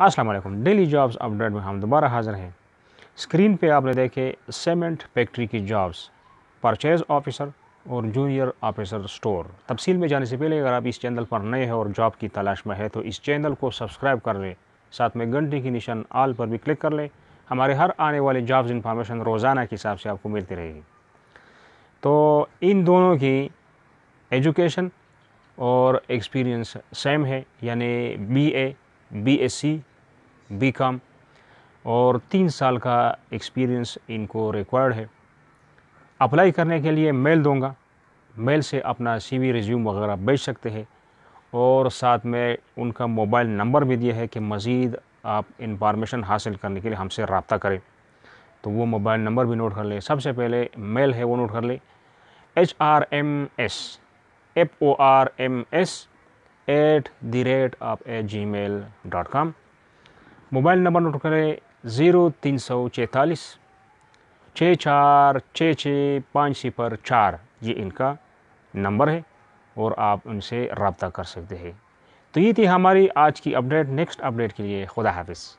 Aslam daily jobs update में हम दोबारा हाज़िर हैं स्क्रीन पे आपने देखे सीमेंट फैक्ट्री की जॉब्स परचेज़ ऑफिसर और जूनियर ऑफिसर स्टोर तफसील में जाने से पहले अगर आप इस चैनल पर नए हैं और जॉब की तलाश में है तो इस चैनल को सब्सक्राइब कर लें साथ में घंटे की निशान आल पर भी क्लिक कर लें हमारे हर आने वाले जॉब्स इंफॉर्मेशन रोज़ाना के हिसाब से आपको मिलती रहेगी तो इन दोनों की एजुकेशन और एक्सपीरियंस सेम है यानी बी ए बीएससी, बीकॉम और तीन साल का एक्सपीरियंस इनको रिक्वायर्ड है अप्लाई करने के लिए मेल दूंगा मेल से अपना सीवी रिज्यूम वगैरह भेज सकते हैं और साथ में उनका मोबाइल नंबर भी दिया है कि मज़ीद आप इंफॉर्मेशन हासिल करने के लिए हमसे रबता करें तो वो मोबाइल नंबर भी नोट कर लें सबसे पहले मेल है वो नोट कर लें H R M S F O R M S at the rate of A G mail dot com mobile number note करें ज़ीरो तीन सौ चैतालीस छः चार छः छः पाँच सिफर चार ये इनका नंबर है और आप उनसे रबता कर सकते हैं तो ये थी हमारी आज की अपडेट नेक्स्ट अपडेट के लिए खुदा हाफिज़